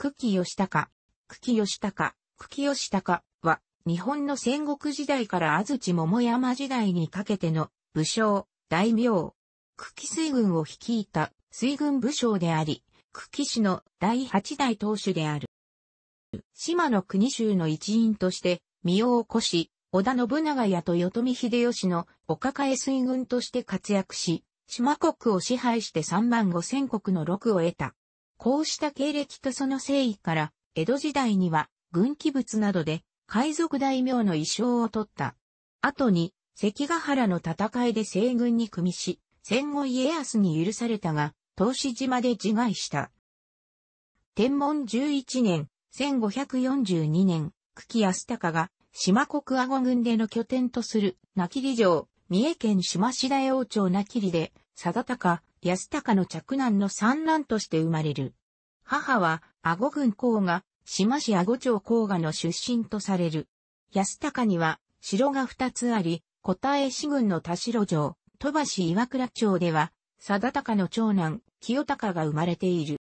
久喜義高。久喜義高、久喜義高は、日本の戦国時代から安土桃山時代にかけての武将、大名。久喜水軍を率いた水軍武将であり、久喜市の第八代当主である。島の国衆の一員として、身を起こし、織田信長や豊臣秀吉のお抱え水軍として活躍し、島国を支配して3万5千国の禄を得た。こうした経歴とその誠意から、江戸時代には軍記物などで海賊大名の衣装を取った。後に、関ヶ原の戦いで西軍に組みし、戦後家康に許されたが、東志島で自害した。天文11年、1542年、久喜安隆が、島国阿護軍での拠点とする、名切城、三重県島次第王朝名切で、定高、安高の嫡男の三男として生まれる。母は、阿護郡甲賀、島市阿護町甲賀の出身とされる。安高には、城が二つあり、小田江市郡の田代城、戸橋岩倉町では、定高の長男、清高が生まれている。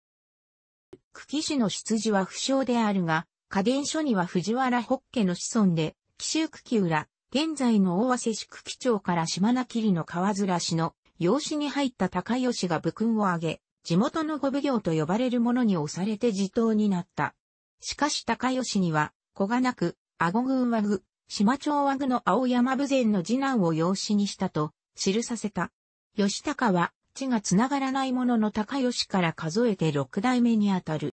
久喜市の出自は不詳であるが、家電所には藤原北家の子孫で、紀州久喜浦、現在の大和市久喜町から島名切の川面市の養子に入った高吉が武勲を挙げ、地元の五奉行と呼ばれる者に押されて自頭になった。しかし高吉には、子がなく、阿護軍和具、島町和具の青山武前の次男を養子にしたと、記させた。吉高は、血が繋がらないものの高吉から数えて六代目にあたる。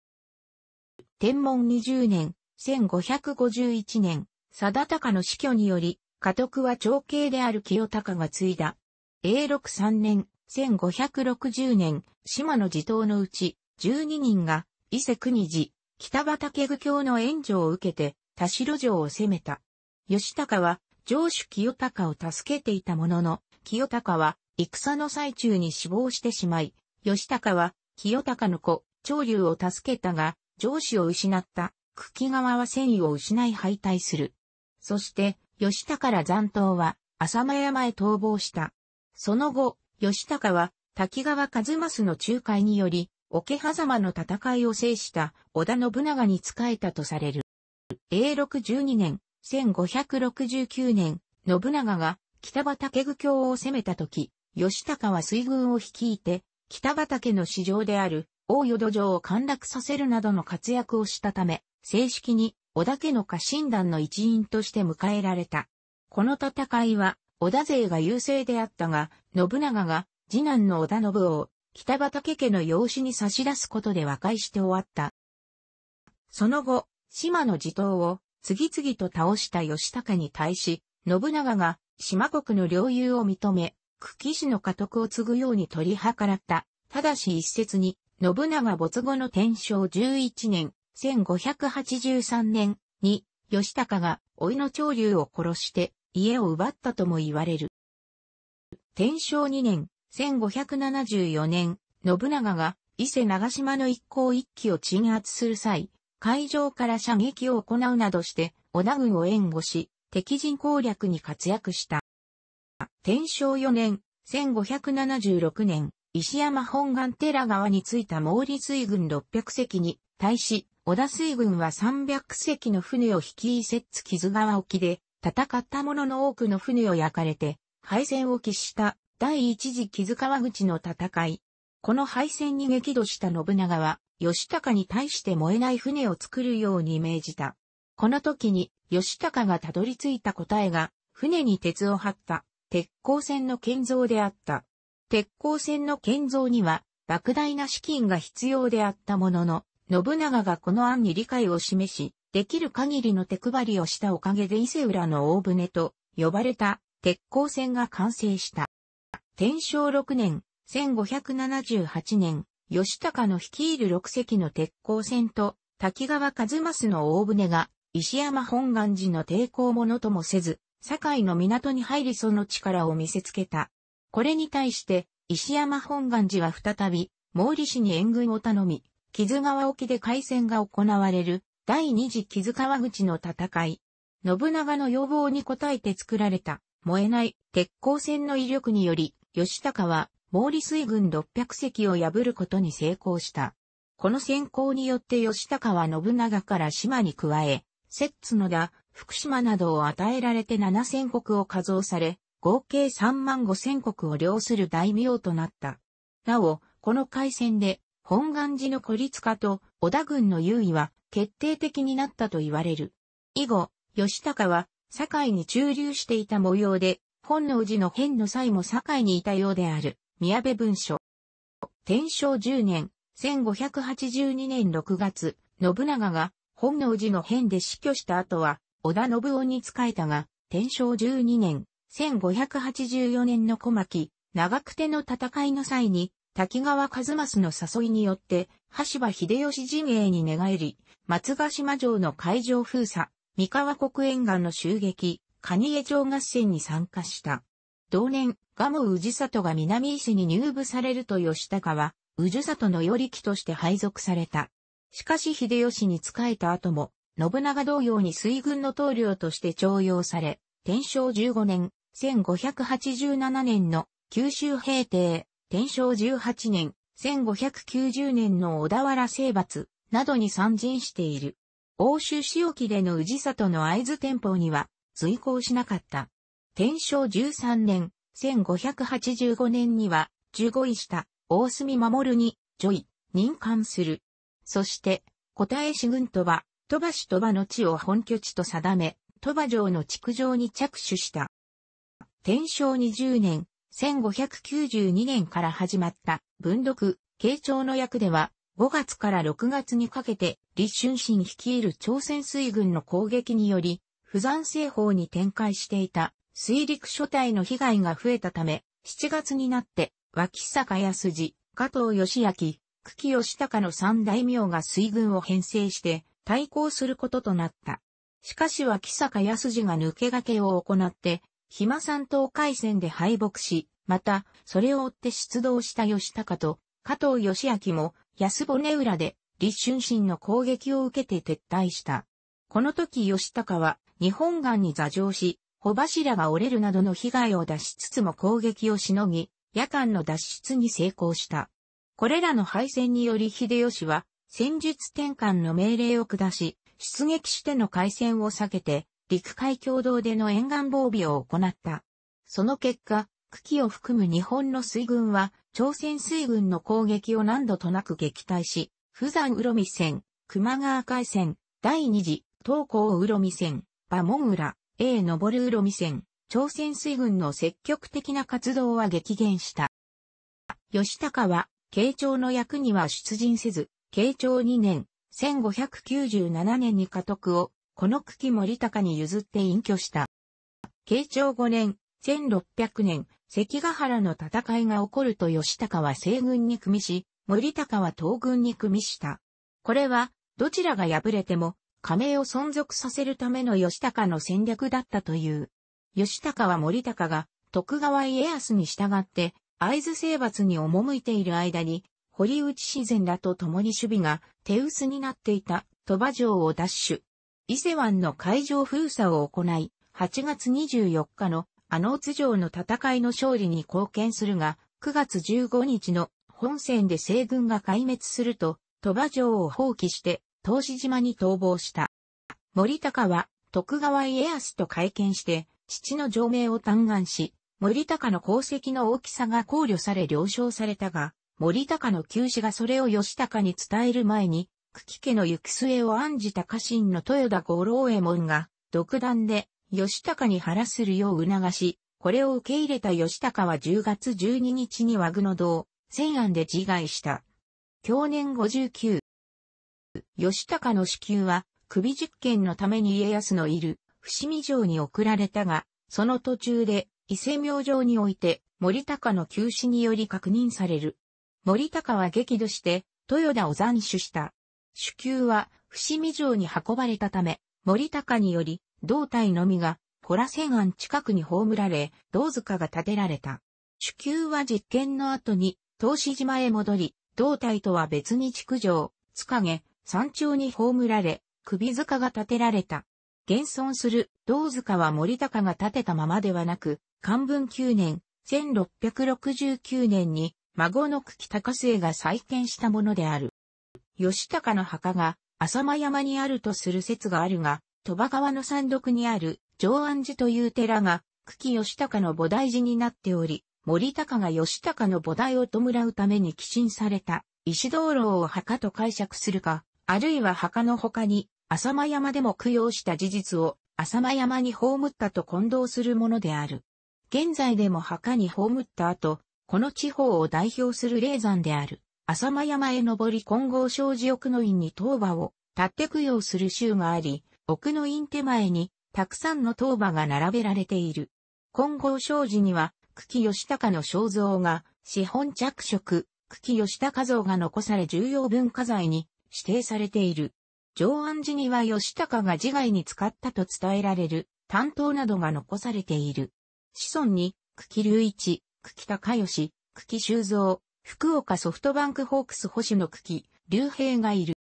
天文20年、1551年、定高の死去により、家督は長兄である清高が継いだ。A63 年、1560年、島の地頭のうち、12人が、伊勢国寺、北畠具教の援助を受けて、田代城を攻めた。吉高は、城主清高を助けていたものの、清高は、戦の最中に死亡してしまい、吉高は、清高の子、長竜を助けたが、上司を失った、茎川は戦意を失い敗退する。そして、吉高ら残党は、浅間山へ逃亡した。その後、義高は、滝川和正の仲介により、桶狭間の戦いを制した織田信長に仕えたとされる。永禄12年、1569年、信長が北畠具教を攻めた時、義高は水軍を率いて、北畠の市場である大淀城を陥落させるなどの活躍をしたため、正式に織田家の家臣団の一員として迎えられた。この戦いは、織田勢が優勢であったが、信長が次男の織田信を北畠家の養子に差し出すことで和解して終わった。その後、島の地頭を次々と倒した義高に対し、信長が島国の領有を認め、久喜市の家督を継ぐように取り計らった。ただし一説に、信長没後の天正11年、1583年に、吉高が老いの長竜を殺して、家を奪ったとも言われる。天正2年、1574年、信長が伊勢長島の一向一揆を鎮圧する際、海上から射撃を行うなどして、織田軍を援護し、敵陣攻略に活躍した。天正4年、1576年、石山本願寺川に着いた毛利水軍600隻に、対し、織田水軍は300隻の船を引き伊設木津川沖で、戦った者の多くの船を焼かれて、敗戦を喫した第一次木津川口の戦い。この敗戦に激怒した信長は、吉高に対して燃えない船を作るように命じた。この時に、吉高がたどり着いた答えが、船に鉄を張った鉄鋼船の建造であった。鉄鋼船の建造には、莫大な資金が必要であったものの、信長がこの案に理解を示し、できる限りの手配りをしたおかげで伊勢浦の大船と呼ばれた鉄鋼船が完成した。天正6年、1578年、吉高の率いる6隻の鉄鋼船と滝川和正の大船が石山本願寺の抵抗ものともせず、堺の港に入りその力を見せつけた。これに対して石山本願寺は再び毛利氏に援軍を頼み、木津川沖で海戦が行われる第二次木津川口の戦い。信長の要望に応えて作られた、燃えない鉄鋼船の威力により、吉高は、毛利水軍600隻を破ることに成功した。この選考によって吉高は信長から島に加え、摂津野田、福島などを与えられて7000国を加増され、合計3万5000国を領する大名となった。なお、この海戦で、本願寺の孤立化と小田軍の優位は決定的になったと言われる。以後、吉高は、堺に駐留していた模様で、本能寺の変の際も堺にいたようである、宮部文書。天正10年、1582年6月、信長が本能寺の変で死去した後は、織田信夫に仕えたが、天正12年、1584年の小牧、長久手の戦いの際に、滝川一益の誘いによって、橋場秀吉陣営に寝返り、松ヶ島城の海上封鎖、三河国沿岸の襲撃、蟹江城合戦に参加した。同年、蒲宇氏里が南伊勢に入部されると吉高は、氏里の頼木として配属された。しかし秀吉に仕えた後も、信長同様に水軍の統領として徴用され、天正15年、1587年の九州平定、天正18年、1590年の小田原征伐などに参陣している。欧州仕置きでの宇治里の合図店舗には随行しなかった。天正13年、1585年には、15位した大隅守に、ジョイ、任官する。そして、小田江市軍とは、鳥羽市鳥羽の地を本拠地と定め、鳥羽城の築城に着手した。天正20年、1592年から始まった文読、慶長の役では、5月から6月にかけて、李春心率いる朝鮮水軍の攻撃により、不山西方に展開していた水陸諸隊の被害が増えたため、7月になって、脇坂康二、加藤義明、久喜義高の三大名が水軍を編成して対抗することとなった。しかし脇坂康二が抜け駆けを行って、暇山東海戦で敗北し、また、それを追って出動した吉高と、加藤義明も、安骨裏で、立春心の攻撃を受けて撤退した。この時吉高は、日本岸に座上し、穂柱が折れるなどの被害を出しつつも攻撃をしのぎ、夜間の脱出に成功した。これらの敗戦により秀吉は、戦術転換の命令を下し、出撃しての海戦を避けて、陸海共同での沿岸防備を行った。その結果、久喜を含む日本の水軍は、朝鮮水軍の攻撃を何度となく撃退し、釜山うろみ線、熊川海線、第二次、東高うろみ線、馬門浦、A 登るうろみ線、朝鮮水軍の積極的な活動は激減した。吉高は、慶長の役には出陣せず、慶長2年、1597年に家督をこの茎森高に譲って隠居した。慶長5年、1600年、関ヶ原の戦いが起こると吉高は西軍に組みし、森高は東軍に組みした。これは、どちらが敗れても、加盟を存続させるための吉高の戦略だったという。吉高は森高が、徳川家康に従って、合図征伐に赴いている間に、堀内自然らと共に守備が手薄になっていた鳥羽城を奪取。伊勢湾の海上封鎖を行い、8月24日のあの津城の戦いの勝利に貢献するが、9月15日の本戦で西軍が壊滅すると、鳥羽城を放棄して、東志島に逃亡した。森高は、徳川家康と会見して、父の城命を嘆願し、森高の功績の大きさが考慮され了承されたが、森高の旧死がそれを吉高に伝える前に、久喜家の行く末を案じた家臣の豊田五郎衛門が、独断で、吉高に腹するよう促し、これを受け入れた吉高は10月12日に和具の道、千安で自害した。去年59。吉高の死休は、首実験のために家康のいる、伏見城に送られたが、その途中で、伊勢明城において、森高の急死により確認される。森高は激怒して、豊田を斬首した。主球は伏見城に運ばれたため、森高により、胴体のみが、コラ千案近くに葬られ、胴塚が建てられた。主球は実験の後に、東志島へ戻り、胴体とは別に築城、塚げ、山頂に葬られ、首塚が建てられた。現存する胴塚は森高が建てたままではなく、漢文9年、1669年に、孫の久喜高末が再建したものである。吉高の墓が浅間山にあるとする説があるが、鳥羽川の山麓にある上安寺という寺が、久喜吉高の菩提寺になっており、森高が吉高の菩提を弔うために寄進された石灯籠を墓と解釈するか、あるいは墓の他に浅間山でも供養した事実を浅間山に葬ったと混同するものである。現在でも墓に葬った後、この地方を代表する霊山である。浅間山へ登り金剛障子奥の院に当馬を立って供養する州があり、奥の院手前にたくさんの当馬が並べられている。金剛障子には、久喜義高の肖像が、資本着色、久喜義高像が残され重要文化財に指定されている。上安寺には義高が自害に使ったと伝えられる担当などが残されている。子孫に、久喜隆一、久喜高義、久喜修造、福岡ソフトバンクホークス星の久喜、竜兵がいる。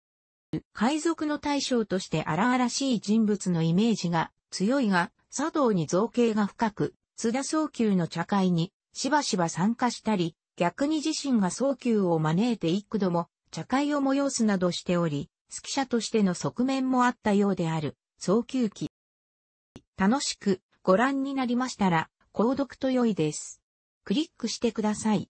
海賊の大将として荒々しい人物のイメージが強いが、茶道に造形が深く、津田早急の茶会にしばしば参加したり、逆に自身が早急を招いて幾度も茶会を催すなどしており、指揮者としての側面もあったようである、早急期。楽しくご覧になりましたら、購読と良いです。クリックしてください。